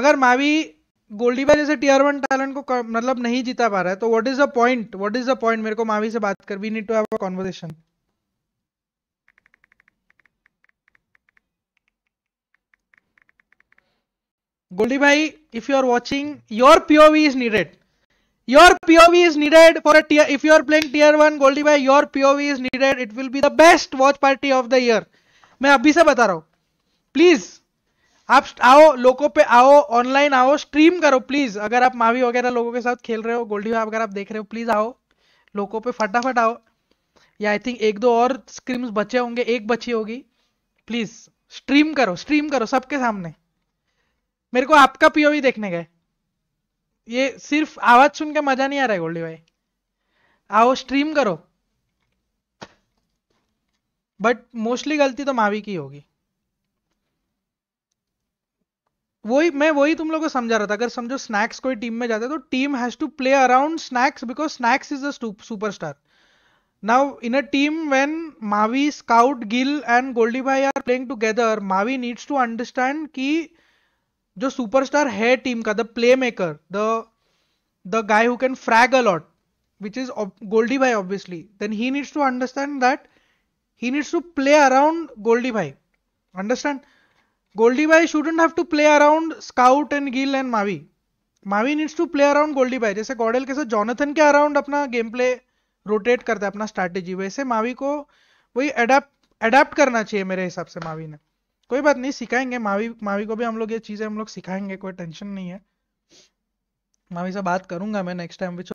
अगर मावी गोल्डी भाई जैसे टीयर वन टैलेंट को मतलब नहीं जीता पा रहा है तो what is the point what is the point मेरे को मावी से बात कर we need to have a conversation Goldy भाई if you are watching your POV is needed your POV is needed for a tier if you are playing tier one Goldy भाई your POV is needed it will be the best watch party of the year मैं अभी से बता रहा हूं please आप आओ लोगों पे आओ ऑनलाइन आओ स्ट्रीम करो प्लीज अगर आप मावी वगैरह लोगों के साथ खेल रहे हो गोल्डी अगर आप देख रहे हो प्लीज आओ लोगों पे फटाफट आओ या आई थिंक एक दो और स्क्रीम्स बचे होंगे एक बची होगी प्लीज स्ट्रीम करो स्ट्रीम करो सबके सामने मेरे को आपका पीओवी देखने गए ये सिर्फ आवाज सुन के मजा नहीं आ रहा है गोल्डी भाई आओ स्ट्रीम करो बट मोस्टली गलती तो मावी की होगी वही मैं वही तुम लोगों को समझा रहा था अगर समझो स्नैक्स कोई टीम में जाता है तो team has to play around Snax because Snax is a star now in a team when Mavi Scout Gill and Goldy भाई are playing together Mavi needs to understand कि जो सुपरस्टार है टीम का the play maker the the guy who can frag a lot which is Goldy भाई obviously then he needs to understand that he needs to play around Goldy भाई understand Goldibai shouldn't have to play around Scout and Gill and Mavi Mavi needs to play around Goldibai. जैसे GodL के साथ Jonathan के around अपना game play rotate करता है अपना strategy वैसे मावी को वही अडेप्ट करना चाहिए मेरे हिसाब से मावी ने कोई बात नहीं सिखाएंगे मावी मावी को भी हम लोग ये चीज़ें हम लोग सिखाएंगे कोई टेंशन नहीं है मावी से बात करूंगा मैं नेक्स्ट टाइम विच